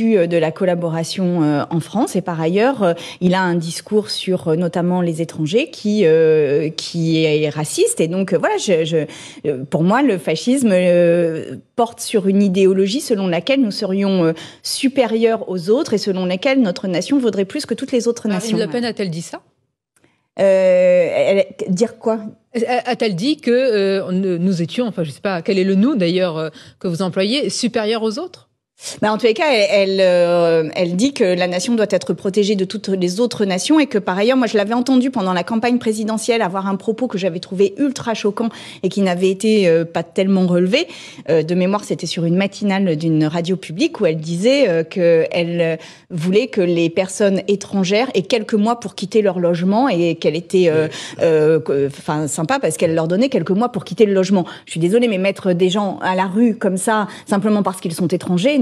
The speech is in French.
Euh, de la collaboration euh, en France et par ailleurs euh, il a un discours sur notamment les étrangers qui qui est raciste et donc voilà pour moi le fascisme porte sur une idéologie selon laquelle nous serions supérieurs aux autres et selon laquelle notre nation vaudrait plus que toutes les autres nations. Marine Le Pen a-t-elle dit ça Dire quoi a-t-elle dit que nous étions enfin je ne sais pas quel est le nous d'ailleurs que vous employez supérieurs aux autres bah, en tous les cas, elle, euh, elle, dit que la nation doit être protégée de toutes les autres nations et que par ailleurs, moi je l'avais entendu pendant la campagne présidentielle avoir un propos que j'avais trouvé ultra choquant et qui n'avait été euh, pas tellement relevé. Euh, de mémoire, c'était sur une matinale d'une radio publique où elle disait qu'elle voulait que les personnes étrangères aient quelques mois pour quitter leur logement et qu'elle était enfin sympa parce qu'elle leur donnait quelques mois pour quitter le logement. Je suis désolée, mais mettre des gens à la rue comme ça simplement parce qu'ils sont étrangers,